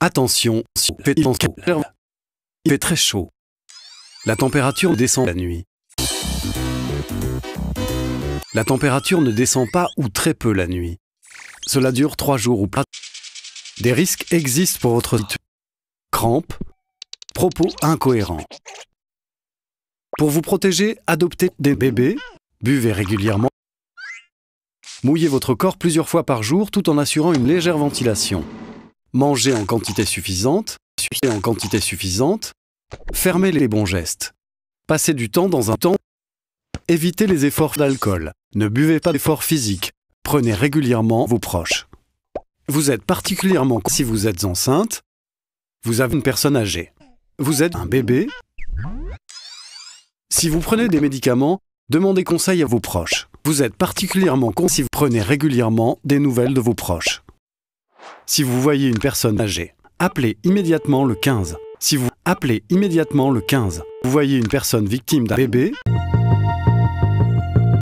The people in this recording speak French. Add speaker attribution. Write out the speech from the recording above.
Speaker 1: Attention, il fait très chaud. La température descend la nuit. La température ne descend pas ou très peu la nuit. Cela dure trois jours ou plus. Des risques existent pour votre Crampes, propos incohérents. Pour vous protéger, adoptez des bébés, buvez régulièrement, mouillez votre corps plusieurs fois par jour tout en assurant une légère ventilation. Mangez en quantité suffisante, suivez en quantité suffisante. fermez les bons gestes. passez du temps dans un temps. Évitez les efforts d'alcool. Ne buvez pas d'efforts physiques. Prenez régulièrement vos proches. Vous êtes particulièrement si vous êtes enceinte, vous avez une personne âgée, vous êtes un bébé. Si vous prenez des médicaments, demandez conseil à vos proches. Vous êtes particulièrement con si vous prenez régulièrement des nouvelles de vos proches. Si vous voyez une personne âgée, appelez immédiatement le 15. Si vous appelez immédiatement le 15, vous voyez une personne victime d'un bébé,